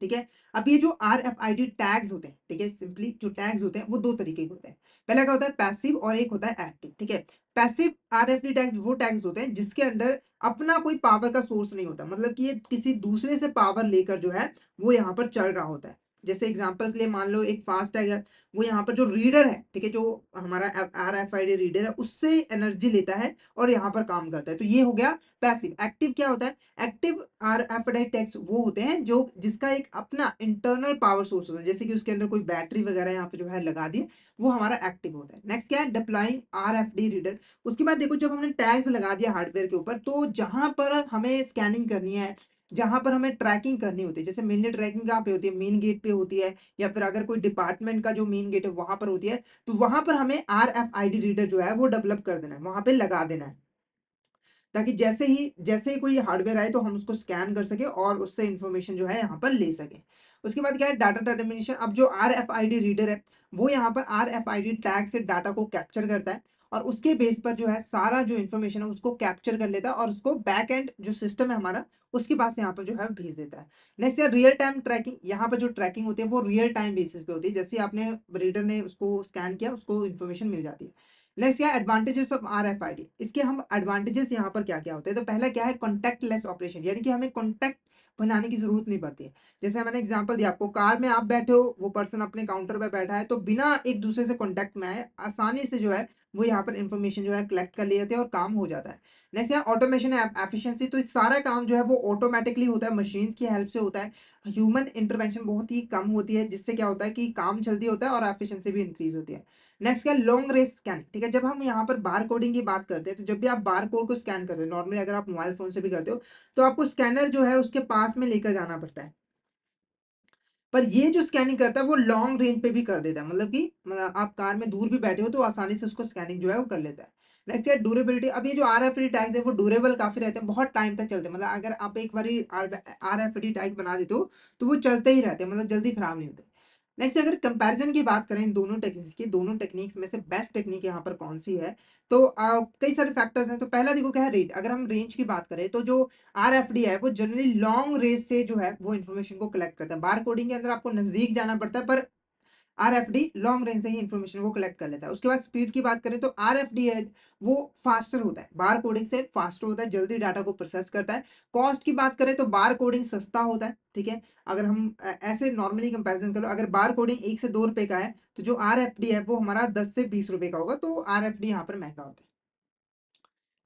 ठीक है अब ये जो R F I D tags होते हैं ठीक है सिंपली जो टैग्स होते हैं वो दो तरीके के होते हैं पहला क्या होता है पैसिव और एक होता है एक्टिव ठीक है passive R F D tags वो टैग्स होते हैं जिसके अंदर अपना कोई पावर का सोर्स नहीं होता मतलब कि ये किसी दूसरे से पावर लेकर जो है वो यहाँ पर चल रहा होता है जैसे एग्जाम्पल के लिए मान लो एक फास्ट है वो यहाँ पर जो रीडर है ठीक है जो हमारा R F I D reader है उससे एनर्जी लेता है और यहाँ पर काम करता है तो ये हो गया पैसिव एक्टिव क्या होता है active R F I tags वो होते हैं जो जिसका एक अपना इंटरनल पावर सोर्स होता है जैसे कि उसके अंदर कोई बैटरी वगैरह यहाँ पर जो है लगा दिए वो हमारा एक्टिव होता है नेक्स्ट क्या है deploying R F D reader उसके बाद देखो जब हमने टैग्स लगा दिया हार्डवेयर के ऊपर तो जहाँ पर हमें स्कैनिंग करनी है जहां पर हमें ट्रैकिंग करनी होती है जैसे मेनली ट्रैकिंग कहाँ पे होती है मेन गेट पे होती है या फिर अगर कोई डिपार्टमेंट का जो मेन गेट है वहां पर होती है तो वहां पर हमें R F I D reader जो है वो डेवलप कर देना है वहां पर लगा देना है ताकि जैसे ही जैसे ही कोई हार्डवेयर आए तो हम उसको स्कैन कर सके और उससे इन्फॉर्मेशन जो है यहाँ पर ले सके उसके बाद क्या है डाटा डिटर्मिनेशन अब जो R F I D reader है वो यहाँ पर R F I D tag से डाटा को कैप्चर करता है और उसके बेस पर जो है सारा जो इन्फॉर्मेशन है उसको कैप्चर कर लेता है और उसको बैक एंड जो सिस्टम है हमारा उसके पास यहाँ पर जो है भेज देता है नेक्स्ट या रियल टाइम ट्रैकिंग यहाँ पर जो ट्रैकिंग होती है वो रियल टाइम बेसिस पे होती है जैसे आपने रीडर ने उसको स्कैन किया उसको इन्फॉर्मेशन मिल जाती है नेक्स्ट क्या advantages of R F I D इसके हम एडवांटेजेस यहाँ पर क्या क्या होते हैं तो पहला क्या है कॉन्टैक्ट लेस ऑपरेशन यानी कि हमें कॉन्टैक्ट बनाने की जरूरत नहीं पड़ती है जैसे मैंने एग्जांपल दिया आपको कार में आप बैठे हो वो पर्सन अपने काउंटर पर बैठा है तो बिना एक दूसरे से कॉन्टैक्ट में आए आसानी से जो है वो यहाँ पर इन्फॉर्मेशन जो है कलेक्ट कर लेते हैं और काम हो जाता है नेक्स्ट यहाँ ऑटोमेशन है एफिशिएंसी तो सारा काम जो है वो ऑटोमेटिकली होता है मशीन्स की हेल्प से होता है ह्यूमन इंटरवेंशन बहुत ही कम होती है जिससे क्या होता है कि काम जल्दी होता है और एफिशिएंसी भी इंक्रीज होती है नेक्स्ट क्या लॉन्ग रेस स्कैन ठीक है जब हम यहाँ पर बार कोडिंग की बात करते हैं तो जब भी आप बार कोड को स्कैन करते हो नॉर्मली अगर आप मोबाइल फोन से भी करते हो तो आपको स्कैनर जो है उसके पास में लेकर जाना पड़ता है पर ये जो स्कैनिंग करता है वो लॉन्ग रेंज पे भी कर देता है मतलब कि मतलब आप कार में दूर भी बैठे हो तो आसानी से उसको स्कैनिंग जो है वो कर लेता है नेक्स्ट है ड्यूरेबिलिटी अब ये जो आर एफ डी टैग्स है वो ड्यूरेबल काफ़ी रहते हैं बहुत टाइम तक चलते हैं मतलब अगर आप एक बार आर एफ डी टैग बना देते हो तो वो चलते ही रहते हैं मतलब जल्दी खराब नहीं होते नेक्स्ट अगर कंपैरिजन की बात करें दोनों टेक्निक्स की दोनों टेक्निक्स में से बेस्ट टेक्निक यहाँ पर कौन सी है तो आ, कई सारे फैक्टर्स हैं तो पहला देखो क्या है रेंज अगर हम रेंज की बात करें तो जो आर एफ डी है वो जनरली लॉन्ग रेंज से जो है वो इन्फॉर्मेशन को कलेक्ट करता है बार कोडिंग के अंदर आपको नज़दीक जाना पड़ता है पर R F D long range से ही इन्फॉर्मेशन को कलेक्ट कर लेता है उसके बाद स्पीड की बात करें तो आर डी है वो फास्टर होता है बार कोडिंग से फास्टर होता है जल्दी डाटा को प्रोसेस करता है कॉस्ट की बात करें तो बार कोडिंग सस्ता होता है ठीक है अगर हम ऐसे नॉर्मली कंपेरिजन करो अगर बार कोडिंग एक से दो रुपये का है तो जो आर एफ डी है वो हमारा दस से बीस रुपये का होगा तो आर एफ डी यहाँ पर महंगा होता है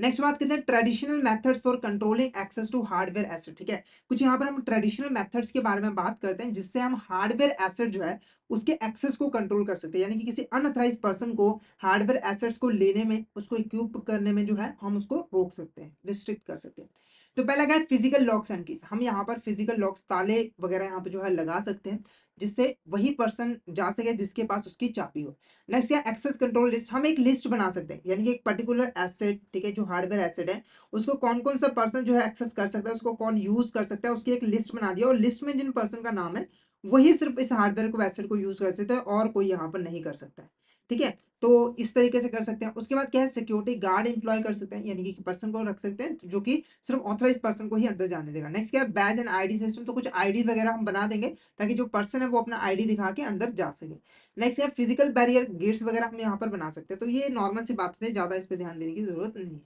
नेक्स्ट बात करते हैं traditional methods for controlling access to hardware asset ठीक है कुछ यहाँ पर हम ट्रेडिशनल मेथड्स के बारे में बात करते हैं जिससे हम हार्डवेयर एसेट जो है उसके एक्सेस को कंट्रोल कर सकते हैं यानी कि किसी अनऑथराइज पर्सन को हार्डवेयर एसेट्स को लेने में उसको इक्यूप करने में जो है हम उसको रोक सकते हैं रिस्ट्रिक्ट कर सकते हैं तो पहला क्या है फिजिकल लॉक्स एंड कीज हम यहाँ पर फिजिकल लॉक्स ताले वगैरह यहाँ पर जो है लगा सकते हैं जिससे वही पर्सन जा सके जिसके पास उसकी चाबी हो नेक्स्ट है एक्सेस कंट्रोल लिस्ट हम एक लिस्ट बना सकते हैं यानी कि एक पर्टिकुलर एसेट ठीक है जो हार्डवेयर एसेट है उसको कौन कौन सा पर्सन जो है एक्सेस कर सकता है उसको कौन यूज़ कर सकता है उसकी एक लिस्ट बना दिया और लिस्ट में जिन पर्सन का नाम है वही सिर्फ इस हार्डवेयर को एसेट को यूज़ कर सकते हैं और कोई यहाँ पर नहीं कर सकता है ठीक है तो इस तरीके से कर सकते हैं उसके बाद क्या है सिक्योरिटी गार्ड इंप्लॉय कर सकते हैं यानी कि पर्सन को रख सकते हैं जो कि सिर्फ ऑथराइज पर्सन को ही अंदर जाने देगा नेक्स्ट क्या है बैज एंड आईडी सिस्टम तो कुछ आईडी वगैरह हम बना देंगे ताकि जो पर्सन है वो अपना आईडी दिखा के अंदर जा सके नेक्स्ट क्या फिजिकल बैरियर गेट्स वगैरह हम यहाँ पर बना सकते हैं तो ये नॉर्मल सी बात है ज़्यादा इस पर ध्यान देने की जरूरत नहीं है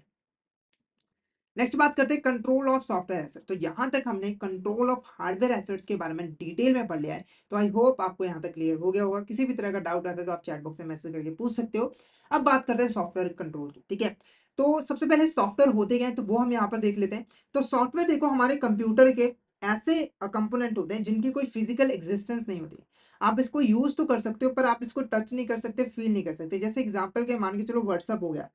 नेक्स्ट बात करते हैं कंट्रोल ऑफ सॉफ्टवेयर एसेट तो यहाँ तक हमने कंट्रोल ऑफ हार्डवेयर एसेट्स के बारे में डिटेल में पढ़ लिया है तो आई होप आपको यहाँ तक क्लियर हो गया होगा किसी भी तरह का डाउट आता है तो आप चैट बॉक्स में मैसेज करके पूछ सकते हो अब बात करते हैं सॉफ्टवेयर कंट्रोल की ठीक है तो सबसे पहले सॉफ्टवेयर होते गए तो वो हम यहाँ पर देख लेते हैं तो सॉफ्टवेयर देखो हमारे कंप्यूटर के ऐसे कंपोनेंट होते हैं जिनकी कोई फिजिकल एग्जिस्टेंस नहीं होती आप इसको यूज़ तो कर सकते हो पर आप इसको टच नहीं कर सकते फील नहीं कर सकते जैसे एग्जाम्पल के मान के चलो व्हाट्सअप हो गया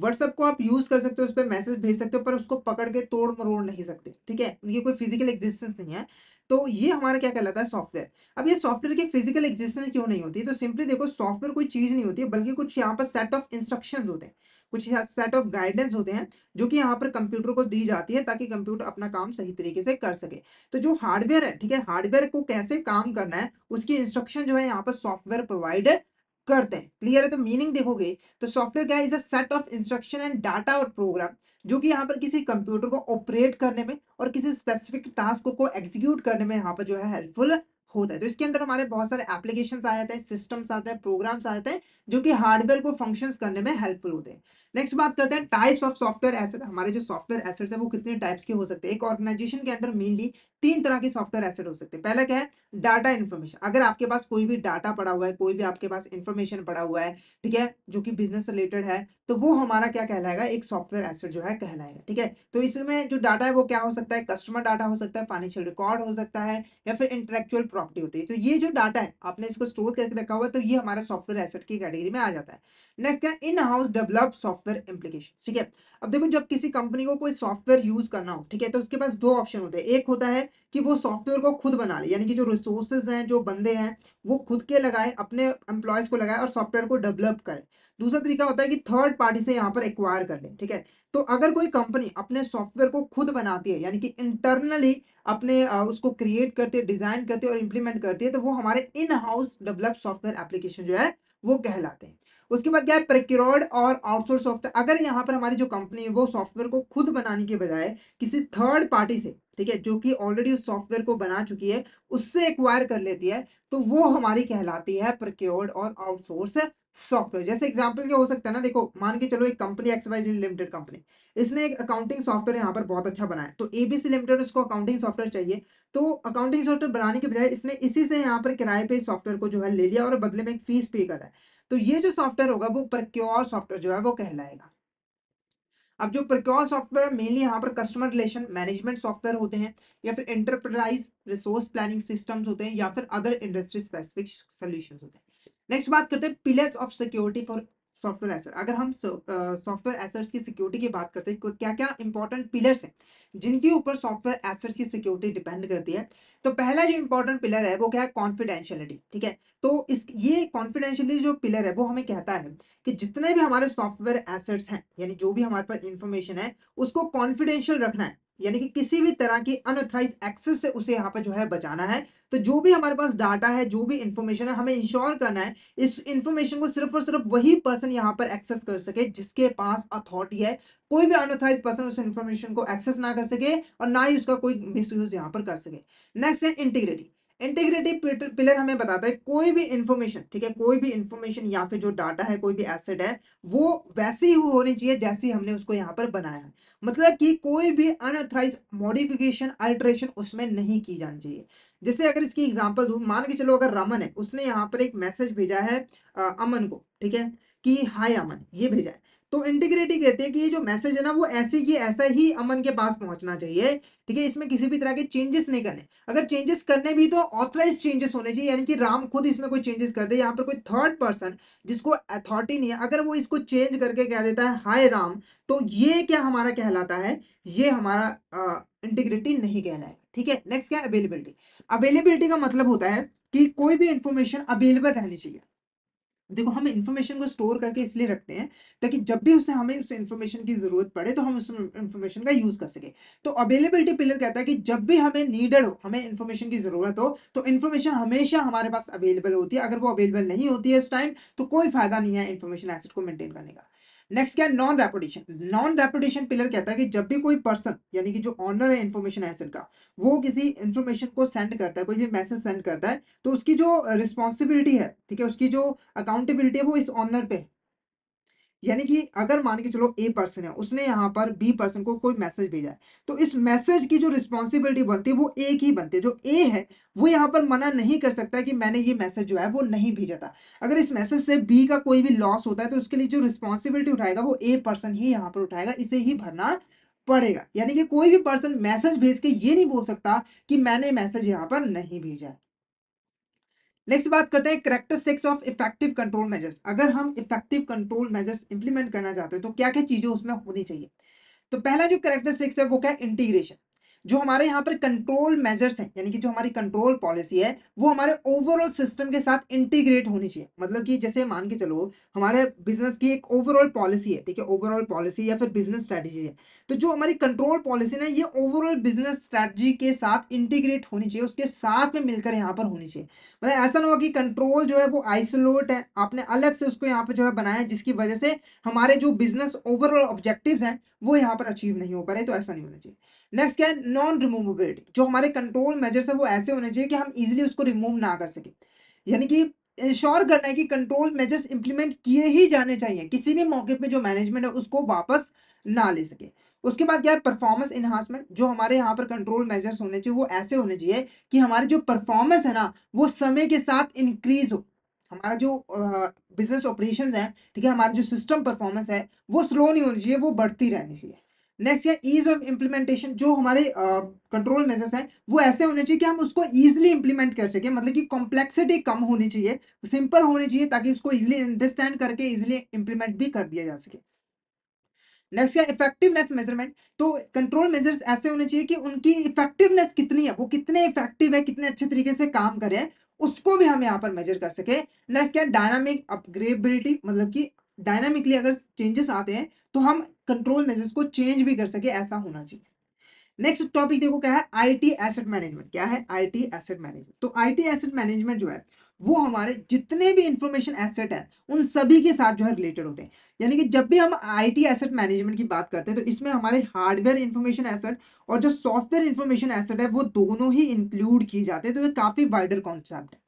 व्हाट्सअप को आप यूज कर सकते हो उस पर मैसेज भेज सकते हो पर उसको पकड़ के तोड़ मरोड़ नहीं सकते ठीक है उनकी कोई फिजिकल एग्जिस्टेंस नहीं है तो ये हमारा क्या कहलाता है सॉफ्टवेयर अब ये सॉफ्टवेयर की फिजिकल एग्जिस्टेंस क्यों नहीं होती तो सिंपली देखो सॉफ्टवेयर कोई चीज़ नहीं होती है बल्कि कुछ यहाँ पर सेट ऑफ इंस्ट्रक्शन होते हैं कुछ सेट ऑफ गाइडेंस होते हैं जो कि यहाँ पर कंप्यूटर को दी जाती है ताकि कंप्यूटर अपना काम सही तरीके से कर सके तो जो हार्डवेयर है ठीक है हार्डवेयर को कैसे काम करना है उसकी इंस्ट्रक्शन जो है यहाँ पर सॉफ्टवेयर प्रोवाइड करते हैं क्लियर है तो मीनिंग देखोगे तो सॉफ्टवेयर क्या is a set of instruction and data और प्रोग्राम जो कि यहाँ पर किसी कंप्यूटर को ऑपरेट करने में और किसी स्पेसिफिक टास्क को एग्जीक्यूट करने में यहाँ पर जो है हेल्पफुल होता है तो इसके अंदर हमारे बहुत सारे एप्लीकेशन आ जाते हैं सिस्टम्स आते हैं प्रोग्राम्स आ जाते हैं जो कि हार्डवेयर को फंक्शन करने में हेल्पफुल होते हैं नेक्स्ट बात करते हैं टाइप्स ऑफ सॉफ्टवेयर एसेट हमारे जो सॉफ्टवेयर एसेट्स है वो कितने टाइप्स के हो सकते हैं एक ऑर्गेनाइजेशन के अंदर मेनली तीन तरह के सॉफ्टवेयर एसेट हो सकते हैं पहला क्या है हम्म। डाटा इन्फॉर्मेशन अगर आपके पास कोई भी डाटा पड़ा हुआ है कोई भी आपके पास इन्फॉर्मेशन पड़ा हुआ है ठीक है जो कि बिजनेस रिलेटेड है तो वो हमारा क्या कहलाएगा एक सॉफ्टवेयर एसेट जो है कहलाएगा ठीक है तो इसमें जो डाटा है वो क्या हो सकता है कस्टमर डाटा हो सकता है फाइनेंशियल रिकॉर्ड हो सकता है या फिर इंटेलेक्चुअल प्रॉपर्टी होती है तो ये जो डाटा है आपने इसको स्टोर करके रखा हुआ है तो ये हमारा सॉफ्टवेयर एसेट की कैटेगरी में आ जाता है नेक्स्ट क्या in house develop software application ठीक है अब देखो जब किसी कंपनी को कोई सॉफ्टवेयर यूज करना हो ठीक है तो उसके पास दो ऑप्शन होते हैं एक होता है कि वो सॉफ्टवेयर को खुद बना ले यानी कि जो रिसोर्सेज हैं जो बंदे हैं वो खुद के लगाए अपने एम्प्लॉयज को लगाए और सॉफ्टवेयर को डेवलप करे दूसरा तरीका होता है कि थर्ड पार्टी से यहाँ पर एक्वायर कर ले ठीक है तो अगर कोई कंपनी अपने सॉफ्टवेयर को खुद बनाती है यानी कि इंटरनली अपने उसको क्रिएट करते डिजाइन करते और इंप्लीमेंट करती है तो वो हमारे in house develop software application जो है वो कहलाते हैं उसके बाद क्या है प्रक्योर्ड और आउटसोर्स सॉफ्टवेयर अगर यहाँ पर हमारी जो कंपनी है वो सॉफ्टवेयर को खुद बनाने के बजाय किसी थर्ड पार्टी से ठीक है जो कि ऑलरेडी उस सॉफ्टवेयर को बना चुकी है उससे एक्वायर कर लेती है तो वो हमारी कहलाती है प्रक्योर्ड और आउटसोर्स सॉफ्टवेयर जैसे एग्जाम्पल क्या हो सकता है ना देखो मान के चलो एक कंपनी एक्सवाइज लिमिटेड कंपनी इसने एक अकाउंटिंग सॉफ्टवेयर यहाँ पर बहुत अच्छा बनाया तो एबीसी लिमिटेड उसको अकाउंटिंग सॉफ्टवेयर चाहिए तो अकाउंटिंग सॉफ्टवेयर बनाने के बजाय इसने इसी से यहाँ पर किराए पे सॉफ्टवेयर को जो है ले लिया और बदले में एक फीस पे करा है तो ये जो सॉफ्टवेयर होगा वो प्रक्योर सॉफ्टवेयर जो है वो कहलाएगा अब जो प्रक्योर सॉफ्टवेयर मेनली यहाँ पर कस्टमर रिलेशन मैनेजमेंट सॉफ्टवेयर होते हैं या फिर एंटरप्राइज रिसोर्स प्लानिंग सिस्टम होते हैं या फिर अदर इंडस्ट्री स्पेसिफिक सोल्यूशन होते हैं नेक्स्ट बात करते हैं pillars of security for software asset अगर हम सॉफ्टवेयर एसर्स uh, की सिक्योरिटी की बात करते हैं क्या क्या इंपॉर्टेंट पिलर्स हैं जिनके ऊपर सॉफ्टवेयर एसर्स की सिक्योरिटी डिपेंड करती है तो पहला जो इंपॉर्टेंट पिलर है वो क्या है कॉन्फिडेंशियलिटी ठीक है तो इस ये कॉन्फिडेंशियलिटी जो पिलर है वो हमें कहता है कि जितने भी हमारे सॉफ्टवेयर एसेट्स हैं यानी जो भी हमारे पास इन्फॉर्मेशन है उसको कॉन्फिडेंशियल रखना है यानी कि किसी भी तरह की अनऑथराइज एक्सेस से उसे यहाँ पर जो है बचाना है तो जो भी हमारे पास डाटा है जो भी इंफॉर्मेशन है हमें इंश्योर करना है इस इंफॉर्मेशन को सिर्फ और सिर्फ वही पर्सन यहाँ पर एक्सेस कर सके जिसके पास अथॉरिटी है कोई भी अनऑथराइज पर्सन उस इन्फॉर्मेशन को एक्सेस ना कर सके और ना ही उसका कोई मिस यूज यहाँ पर कर सके नेक्स्ट है इंटीग्रिटी इंटीग्रिटी पिलर हमें बताता है कोई भी इंफॉर्मेशन ठीक है कोई भी इंफॉर्मेशन या फिर जो डाटा है कोई भी एसेट है वो वैसी ही होनी चाहिए जैसी हमने उसको यहाँ पर बनाया है मतलब कि कोई भी अनऑथराइज मॉडिफिकेशन अल्ट्रेशन उसमें नहीं की जानी चाहिए जैसे अगर इसकी एग्जाम्पल दू मान के चलो अगर रमन है उसने यहाँ पर एक मैसेज भेजा है आ, अमन को ठीक है कि हाय अमन ये भेजा है तो इंटीग्रिटी कहते हैं कि ये जो मैसेज है ना वो ऐसे ही ऐसा ही अमन के पास पहुंचना चाहिए ठीक है इसमें किसी भी तरह के चेंजेस नहीं करने अगर चेंजेस करने भी तो ऑथराइज चेंजेस होने चाहिए यानी कि राम खुद इसमें कोई चेंजेस कर दे यहाँ पर कोई थर्ड पर्सन जिसको अथॉरिटी नहीं है अगर वो इसको चेंज करके कह देता है हाय राम तो ये क्या हमारा कहलाता है ये हमारा इंटीग्रिटी नहीं कहलाएगा ठीक है नेक्स्ट क्या अवेलेबिलिटी अवेलेबिलिटी का मतलब होता है कि कोई भी इंफॉर्मेशन अवेलेबल रहनी चाहिए देखो हम इन्फॉर्मेशन को स्टोर करके इसलिए रखते हैं ताकि जब भी उसे हमें उस इन्फॉर्मेशन की जरूरत पड़े तो हम उस इन्फॉर्मेशन का यूज कर सके तो अवेलेबिलिटी पिलर कहता है कि जब भी हमें नीडेड हो हमें इन्फॉर्मेशन की जरूरत हो तो इन्फॉर्मेशन हमेशा हमारे पास अवेलेबल होती है अगर वो अवेलेबल नहीं होती है उस टाइम तो कोई फायदा नहीं है इन्फॉर्मेशन एसेट को मेंटेन करने का नेक्स्ट क्या non repudiation non repudiation pillar कहता है कि जब भी कोई पर्सन यानी कि जो ऑनर है इन्फॉर्मेशन एसेट का वो किसी इन्फॉर्मेशन को सेंड करता है कोई भी मैसेज सेंड करता है तो उसकी जो रिस्पॉन्सिबिलिटी है ठीक है उसकी जो अकाउंटेबिलिटी है वो इस ऑनर पे यानी कि अगर मान के चलो ए पर्सन है उसने यहाँ पर बी पर्सन को कोई मैसेज भेजा है तो इस मैसेज की जो रिस्पॉन्सिबिलिटी बनती है वो ए की बनती है जो ए है वो यहाँ पर मना नहीं कर सकता है कि मैंने ये मैसेज जो है वो नहीं भेजा था अगर इस मैसेज से बी का कोई भी लॉस होता है तो उसके लिए जो रिस्पॉन्सिबिलिटी उठाएगा वो ए पर्सन ही यहाँ पर उठाएगा इसे ही भरना पड़ेगा यानी कि कोई भी पर्सन मैसेज भेज के ये नहीं बोल सकता कि मैंने मैसेज यहाँ पर नहीं भेजा है नेक्स्ट बात करते हैं characteristics of effective control measures अगर हम इफेक्टिव कंट्रोल मेजर्स इंप्लीमेंट करना चाहते हैं तो क्या क्या चीजें उसमें होनी चाहिए तो पहला जो करेक्टरिस्टिक्स है वो क्या इंटीग्रेशन जो हमारे यहाँ पर कंट्रोल मेजर्स हैं यानी कि जो हमारी कंट्रोल पॉलिसी है वो हमारे ओवरऑल सिस्टम के साथ इंटीग्रेट होनी चाहिए मतलब कि जैसे मान के चलो हमारे बिजनेस की एक ओवरऑल पॉलिसी है ठीक है ओवरऑल पॉलिसी या फिर बिजनेस स्ट्रैटेजी है तो जो हमारी कंट्रोल पॉलिसी ना ये ओवरऑल बिजनेस स्ट्रैटेजी के साथ इंटीग्रेट होनी चाहिए उसके साथ में मिलकर यहाँ पर होनी चाहिए मतलब ऐसा ना हो कि कंट्रोल जो है वो आइसोलेट है आपने अलग से उसको यहाँ पर जो है बनाया जिसकी वजह से हमारे जो बिजनेस ओवरऑल ऑब्जेक्टिव हैं वो यहाँ पर अचीव नहीं हो पा रहे तो ऐसा नहीं होना चाहिए नेक्स्ट क्या है नॉन रिमूवेबिलिटी जो हमारे कंट्रोल मेजर्स है वो ऐसे होने चाहिए कि हम इजिली उसको रिमूव ना कर सकें यानी कि इंश्योर करना है कि कंट्रोल मेजर्स इंप्लीमेंट किए ही जाने चाहिए किसी भी मौके पे जो मैनेजमेंट है उसको वापस ना ले सके उसके बाद क्या है परफॉर्मेंस इन्हांसमेंट जो हमारे यहाँ पर कंट्रोल मेजर्स होने चाहिए वो ऐसे होने चाहिए कि हमारे जो परफॉर्मेंस है ना वो समय के साथ इंक्रीज हो हमारा जो बिजनेस ऑपरेशंस है ठीक है हमारा जो सिस्टम परफॉर्मेंस है वो स्लो नहीं होनी चाहिए वो बढ़ती रहनी चाहिए नेक्स्ट है ईज ऑफ इम्प्लीमेंटेशन जो हमारे कंट्रोल uh, मेजर्स हैं वो ऐसे होने चाहिए कि हम उसको ईजिली इंप्लीमेंट कर सकें मतलब कि कॉम्प्लेक्सिटी कम होनी चाहिए सिंपल होनी चाहिए ताकि उसको ईजिली अंडरस्टैंड करके ईजिली इंप्लीमेंट भी कर दिया जा सके नेक्स्ट है इफेक्टिवनेस मेजरमेंट तो कंट्रोल मेजर्स ऐसे होने चाहिए कि उनकी इफेक्टिवनेस कितनी है वो कितने इफेक्टिव है कितने अच्छे तरीके से काम करें उसको भी हम यहाँ पर मेजर कर सके नेक्स्ट क्या डायनामिक अपग्रेडेबिलिटी मतलब कि डायनामिकली अगर चेंजेस आते हैं तो हम कंट्रोल मेजर्स को चेंज भी कर सके ऐसा होना चाहिए नेक्स्ट टॉपिक देखो क्या है आईटी एसेट मैनेजमेंट क्या है आईटी एसेट मैनेजमेंट तो आईटी एसेट मैनेजमेंट जो है वो हमारे जितने भी इंफॉर्मेशन एसेट है उन सभी के साथ जो है रिलेटेड होते हैं यानी कि जब भी हम आईटी एसेट मैनेजमेंट की बात करते हैं तो इसमें हमारे हार्डवेयर इंफॉर्मेशन एसेट और जो सॉफ्टवेयर इंफॉर्मेशन एसेट है वो दोनों ही इंक्लूड किए जाते हैं तो ये काफ़ी वाइडर कॉन्सेप्ट है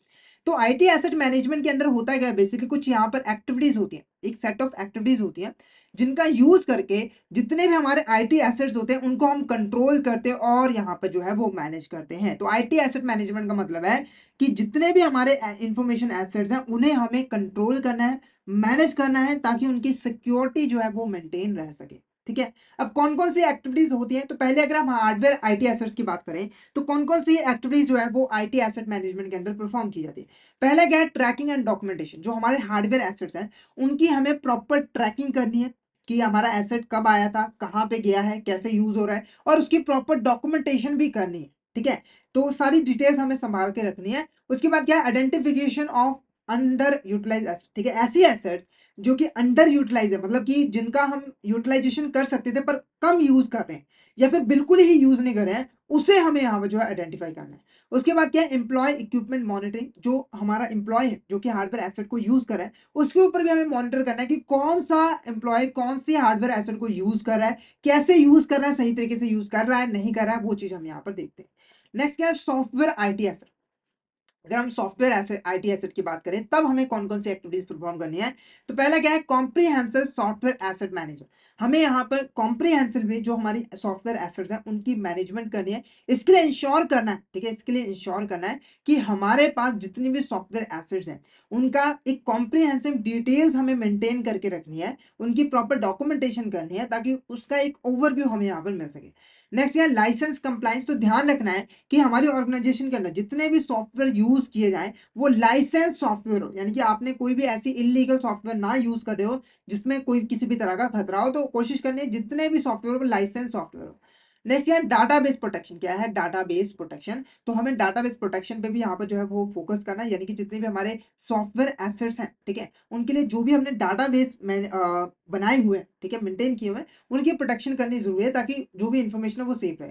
तो आईटी एसेट मैनेजमेंट के अंदर होता क्या है बेसिकली कुछ यहाँ पर एक्टिविटीज होती हैं एक सेट ऑफ एक्टिविटीज होती हैं जिनका यूज करके जितने भी हमारे आईटी एसेट्स होते हैं उनको हम कंट्रोल करते हैं और यहाँ पर जो है वो मैनेज करते हैं तो आईटी एसेट मैनेजमेंट का मतलब है कि जितने भी हमारे इंफॉर्मेशन एसेट्स हैं उन्हें हमें कंट्रोल करना है मैनेज करना है ताकि उनकी सिक्योरिटी जो है वो मेंटेन रह सके ठीक है अब कौन कौन सी एक्टिविटीज होती हैं तो पहले अगर हम हार्डवेयर आईटी एसेट्स की बात करें तो कौन कौन सी एक्टिविटीज जो है वो आईटी एसेट मैनेजमेंट के अंदर परफॉर्म की जाती है पहला क्या है ट्रैकिंग एंड डॉक्यूमेंटेशन जो हमारे हार्डवेयर एसेट्स हैं उनकी हमें प्रॉपर ट्रैकिंग करनी है कि हमारा एसेट कब आया था कहाँ पे गया है कैसे यूज हो रहा है और उसकी प्रॉपर डॉक्यूमेंटेशन भी करनी है ठीक है तो सारी डिटेल्स हमें संभाल के रखनी है उसके बाद क्या है identification of under utilise asset ठीक है ऐसी एसेट्स जो कि अंडर यूटिलाइज है मतलब कि जिनका हम यूटिलाइजेशन कर सकते थे पर कम यूज कर रहे हैं या फिर बिल्कुल ही यूज नहीं कर रहे हैं उसे हमें यहाँ पर जो है आइडेंटिफाई करना है उसके बाद क्या है एम्प्लॉय इक्विपमेंट मॉनिटरिंग जो हमारा एम्प्लॉय है जो कि हार्डवेयर एसेट को यूज कर रहा है उसके ऊपर भी हमें मॉनिटर करना है कि कौन सा एम्प्लॉय कौन से हार्डवेयर एसेट को यूज कर रहा है कैसे यूज कर रहा है सही तरीके से यूज कर रहा है नहीं कर रहा है वो चीज हम यहाँ पर देखते हैं नेक्स्ट क्या है सॉफ्टवेयर आई टी एसेट अगर हम सॉफ्टवेयर एसेट आईटी एसेट की बात करें तब हमें कौन कौन सी एक्टिविटीज परफॉर्म करनी है तो पहला क्या है कॉम्प्रीहेंसिव सॉफ्टवेयर एसेट मैनेजर हमें यहाँ पर कॉम्प्रीहेंसिव में जो हमारी सॉफ्टवेयर एसेट्स हैं उनकी मैनेजमेंट करनी है इसके लिए इंश्योर करना है ठीक है इसके लिए इंश्योर करना है कि हमारे पास जितनी भी सॉफ्टवेयर एसेट्स हैं उनका एक कॉम्प्रीहेंसिव डिटेल्स हमें मेंटेन करके रखनी है उनकी प्रॉपर डॉक्यूमेंटेशन करनी है ताकि उसका एक ओवरव्यू हमें यहाँ पर मिल सके नेक्स्ट यहाँ लाइसेंस कंप्लाइंस तो ध्यान रखना है कि हमारी ऑर्गेनाइजेशन के अंदर जितने भी सॉफ्टवेयर यूज किए जाए वो लाइसेंस सॉफ्टवेयर हो यानी कि आपने कोई भी ऐसी इलीगल सॉफ्टवेयर ना यूज कर रहे हो जिसमें कोई किसी भी तरह का खतरा हो तो कोशिश करनी है जितने भी सॉफ्टवेयर हो लाइसेंस सॉफ्टवेयर हो नेक्स्ट यहाँ डाटाबेस प्रोटेक्शन क्या है डाटाबेस प्रोटेक्शन तो हमें डाटाबेस प्रोटेक्शन पे भी यहाँ पर जो है वो फोकस करना है यानी कि जितने भी हमारे सॉफ्टवेयर एसेट्स हैं ठीक है उनके लिए जो भी हमने डाटाबेस बनाए हुए हैं ठीक है मेंटेन किए हुए हैं उनकी प्रोटेक्शन करनी जरूरी है ताकि जो भी इन्फॉर्मेशन है वो सेफ रहे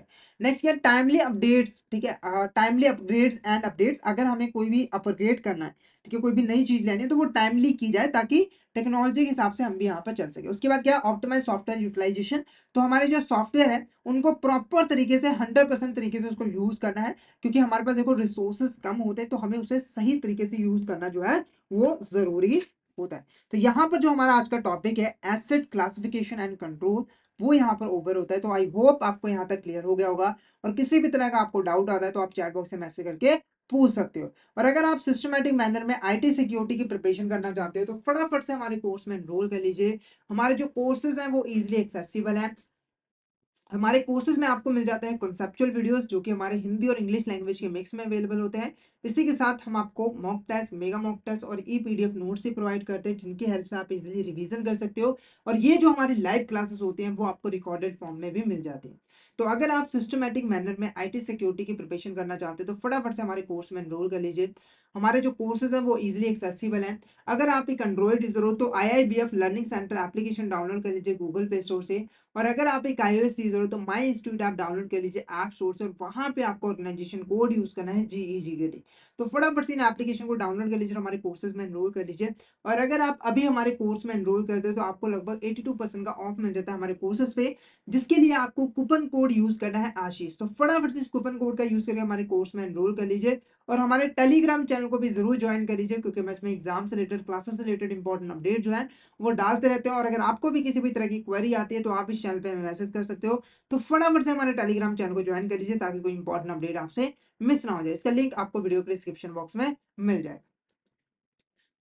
नेक्स्ट यहाँ टाइमली अपडेट्स ठीक है टाइमली अपग्रेड्स एंड अपडेट्स अगर हमें कोई भी अपग्रेड करना है कि कोई भी नई चीज़ लेनी है तो वो टाइमली की जाए ताकि टेक्नोलॉजी के हिसाब से हम भी यहाँ पर चल सके उसके बाद क्या ऑप्टिमाइज सॉफ्टवेयर यूटिलाइजेशन तो हमारे जो सॉफ्टवेयर है उनको प्रॉपर तरीके से हंड्रेड परसेंट तरीके से उसको यूज़ करना है क्योंकि हमारे पास देखो रिसोर्सेस कम होते हैं तो हमें उसे सही तरीके से यूज़ करना जो है वो ज़रूरी होता है तो यहाँ पर जो हमारा आज का टॉपिक है एसेट क्लासिफिकेशन एंड कंट्रोल वो यहाँ पर ओवर होता है तो आई होप आपको यहाँ तक क्लियर हो गया होगा और किसी भी तरह का आपको डाउट आता है तो आप चैट बॉक्स से मैसेज करके पूछ सकते हो और अगर आप सिस्टमेटिक मैनर में आईटी सिक्योरिटी की प्रिपरेशन करना चाहते हो तो फटाफट से हमारे कोर्स में एनरोल कर लीजिए हमारे जो कोर्सेज हैं वो इजीली एक्सेसिबल हैं हमारे कोर्सेज में आपको मिल जाते हैं कॉन्सेप्चुअल वीडियोस जो कि हमारे हिंदी और इंग्लिश लैंग्वेज के मिक्स में अवेलेबल होते हैं इसी के साथ हम आपको mock test mega mock test और ई पीडीएफ नोट्स भी प्रोवाइड करते हैं जिनकी हेल्प से आप इजीली रिवीजन कर सकते हो और ये जो हमारी लाइव क्लासेस होती हैं वो आपको रिकॉर्डेड फॉर्म में भी मिल जाती हैं तो अगर आप सिस्टमेटिक मैनर में आईटी सिक्योरिटी की प्रिपरेशन करना चाहते हो तो फटाफट से हमारे कोर्स में एनरोल कर लीजिए हमारे जो कोर्सेज हैं वो इजीली एक्सेसिबल हैं अगर आप एक एंड्रॉयड यूजर हो तो IIBF learning centre application download कर लीजिए गूगल प्ले स्टोर से और अगर आप एक आईओएस यूजर हो तो माई इंस्टीट्यूट आप डाउनलोड कर लीजिए ऐप स्टोर से और वहाँ पे आपको ऑर्गेनाइजेशन कोड यूज करना है जी ई जी के डी तो फटाफट से इन एप्लीकेशन को डाउनलोड कर लीजिए हमारे कोर्सेज में एनरोल कर लीजिए और अगर आप अभी हमारे कोर्स में एनरोल करते हो तो आपको लगभग एटी टू परसेंट का ऑफ मिल जाता है हमारे कोर्सेज पे जिसके लिए आपको कूपन कोड यूज करना है आशीष तो फटाफट से इस कूपन कोड का यूज करके हमारे कोर्स में एनरोल कर लीजिए और हमारे टेलीग्राम चैनल को भी जरूर ज्वाइन कर लीजिए क्योंकि मैं इसमें एग्जाम से रिलेटेड क्लासेस से रिलेटेड इंपॉर्टेंट अपडेट जो है वो डालते रहते हैं और अगर आपको भी किसी भी तरह की क्वेरी आती है तो आप इस चैनल पर हमें मैसेज कर सकते हो तो फटाफट से हमारे टेलीग्राम चैनल को ज्वाइन कर लीजिए ताकि कोई इंपॉर्टेंट अपडेट आपसे मिस ना हो जाए इसका लिंक आपको वीडियो के डिस्क्रिप्शन बॉक्स में मिल जाएगा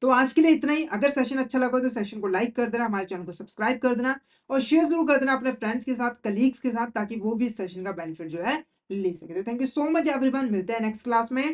तो आज के लिए इतना ही अगर सेशन अच्छा लगा तो सेशन को लाइक कर देना हमारे चैनल को सब्सक्राइब कर देना और शेयर जरूर कर देना अपने फ्रेंड्स के साथ कलीग्स के साथ ताकि वो भी इस सेशन का बेनिफिट जो है ले सके तो thank you so much everyone मिलते हैं नेक्स्ट क्लास में